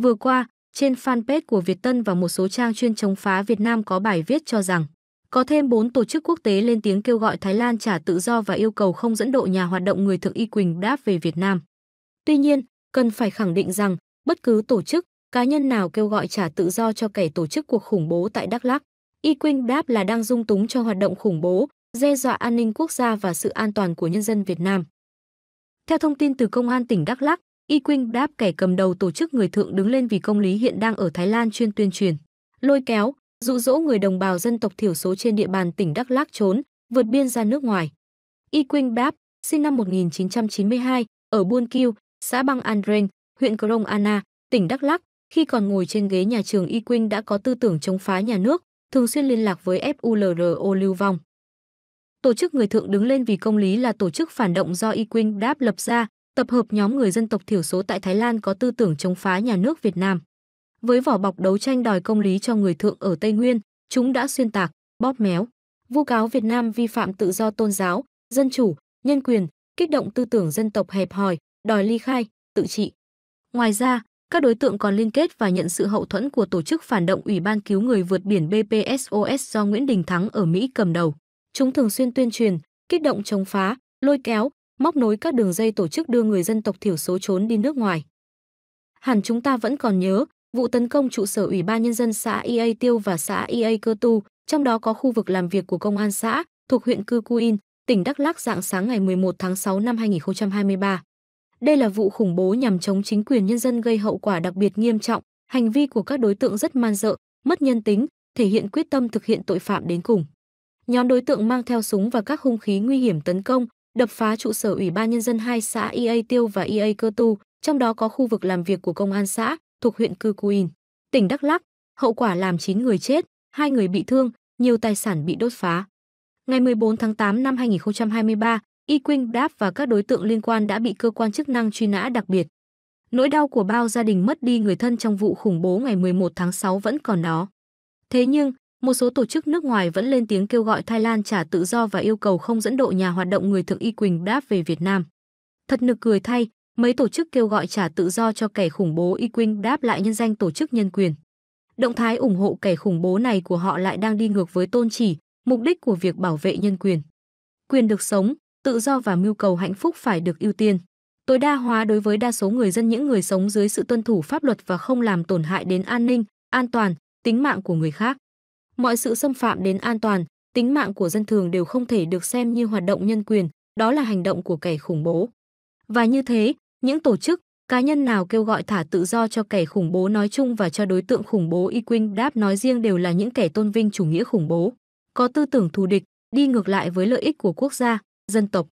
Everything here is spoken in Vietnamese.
Vừa qua, trên fanpage của Việt Tân và một số trang chuyên chống phá Việt Nam có bài viết cho rằng có thêm 4 tổ chức quốc tế lên tiếng kêu gọi Thái Lan trả tự do và yêu cầu không dẫn độ nhà hoạt động người thượng y Quỳnh đáp về Việt Nam. Tuy nhiên, cần phải khẳng định rằng bất cứ tổ chức, cá nhân nào kêu gọi trả tự do cho kẻ tổ chức cuộc khủng bố tại Đắk Lắk, y Quỳnh đáp là đang dung túng cho hoạt động khủng bố, đe dọa an ninh quốc gia và sự an toàn của nhân dân Việt Nam. Theo thông tin từ Công an tỉnh Đắk Lắk, Y Quynh đáp kẻ cầm đầu tổ chức người thượng đứng lên vì công lý hiện đang ở Thái Lan chuyên tuyên truyền, lôi kéo, dụ dỗ người đồng bào dân tộc thiểu số trên địa bàn tỉnh Đắk Lắk trốn, vượt biên ra nước ngoài. Y Quynh đáp, sinh năm 1992, ở Buôn Kiêu, xã Bang Andren, huyện Krông Anna, tỉnh Đắk Lắk, khi còn ngồi trên ghế nhà trường Y Quynh đã có tư tưởng chống phá nhà nước, thường xuyên liên lạc với FULRO lưu vong. Tổ chức Người Thượng đứng lên vì công lý là tổ chức phản động do Y Quynh đáp lập ra, tập hợp nhóm người dân tộc thiểu số tại Thái Lan có tư tưởng chống phá nhà nước Việt Nam. Với vỏ bọc đấu tranh đòi công lý cho người thượng ở Tây Nguyên, chúng đã xuyên tạc, bóp méo, vu cáo Việt Nam vi phạm tự do tôn giáo, dân chủ, nhân quyền, kích động tư tưởng dân tộc hẹp hòi, đòi ly khai, tự trị. Ngoài ra, các đối tượng còn liên kết và nhận sự hậu thuẫn của tổ chức phản động Ủy ban cứu người vượt biển BPSOS do Nguyễn Đình Thắng ở Mỹ cầm đầu. Chúng thường xuyên tuyên truyền, kích động chống phá, lôi kéo, móc nối các đường dây tổ chức đưa người dân tộc thiểu số trốn đi nước ngoài. Hẳn chúng ta vẫn còn nhớ, vụ tấn công trụ sở Ủy ban Nhân dân xã EA Tiêu và xã EA Cơ Tu, trong đó có khu vực làm việc của Công an xã, thuộc huyện Cư Cu In, tỉnh Đắk Lắc dạng sáng ngày 11 tháng 6 năm 2023. Đây là vụ khủng bố nhằm chống chính quyền nhân dân gây hậu quả đặc biệt nghiêm trọng, hành vi của các đối tượng rất man dợ, mất nhân tính, thể hiện quyết tâm thực hiện tội phạm đến cùng. Nhóm đối tượng mang theo súng và các hung khí nguy hiểm tấn công, đập phá trụ sở Ủy ban Nhân dân hai xã EA Tiêu và EA Cơ Tu, trong đó có khu vực làm việc của công an xã thuộc huyện Cư Cuin, tỉnh Đắk Lắk. Hậu quả làm 9 người chết, 2 người bị thương, nhiều tài sản bị đốt phá. Ngày 14 tháng 8 năm 2023, Y Quynh Đáp và các đối tượng liên quan đã bị cơ quan chức năng truy nã đặc biệt. Nỗi đau của bao gia đình mất đi người thân trong vụ khủng bố ngày 11 tháng 6 vẫn còn đó. Thế nhưng, một số tổ chức nước ngoài vẫn lên tiếng kêu gọi Thái Lan trả tự do và yêu cầu không dẫn độ nhà hoạt động người thượng y Quỳnh Đáp về Việt Nam. Thật nực cười thay, mấy tổ chức kêu gọi trả tự do cho kẻ khủng bố y Quỳnh Đáp lại nhân danh tổ chức nhân quyền. Động thái ủng hộ kẻ khủng bố này của họ lại đang đi ngược với tôn chỉ, mục đích của việc bảo vệ nhân quyền. Quyền được sống, tự do và mưu cầu hạnh phúc phải được ưu tiên. Tối đa hóa đối với đa số người dân những người sống dưới sự tuân thủ pháp luật và không làm tổn hại đến an ninh, an toàn, tính mạng của người khác mọi sự xâm phạm đến an toàn, tính mạng của dân thường đều không thể được xem như hoạt động nhân quyền, đó là hành động của kẻ khủng bố. Và như thế, những tổ chức, cá nhân nào kêu gọi thả tự do cho kẻ khủng bố nói chung và cho đối tượng khủng bố Y Quynh Đáp nói riêng đều là những kẻ tôn vinh chủ nghĩa khủng bố, có tư tưởng thù địch, đi ngược lại với lợi ích của quốc gia, dân tộc.